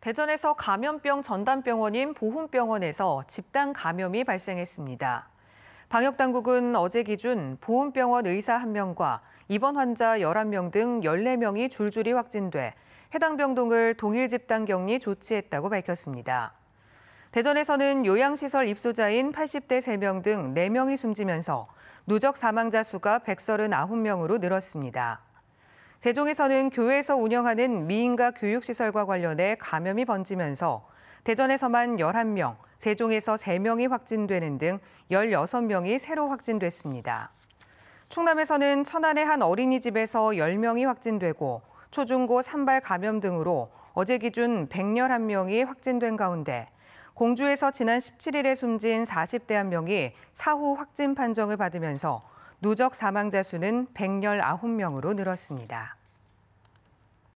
대전에서 감염병 전담병원인 보훈병원에서 집단 감염이 발생했습니다. 방역당국은 어제 기준 보훈병원 의사 1명과 입원 환자 11명 등 14명이 줄줄이 확진돼 해당 병동을 동일 집단 격리 조치했다고 밝혔습니다. 대전에서는 요양시설 입소자인 80대 3명 등 4명이 숨지면서 누적 사망자 수가 139명으로 늘었습니다. 세종에서는 교회에서 운영하는 미인가 교육시설과 관련해 감염이 번지면서 대전에서만 11명, 세종에서 3명이 확진되는 등 16명이 새로 확진됐습니다. 충남에서는 천안의 한 어린이집에서 10명이 확진되고 초중고 산발 감염 등으로 어제 기준 101명이 확진된 가운데 공주에서 지난 17일에 숨진 40대 한 명이 사후 확진 판정을 받으면서 누적 사망자 수는 119명으로 늘었습니다.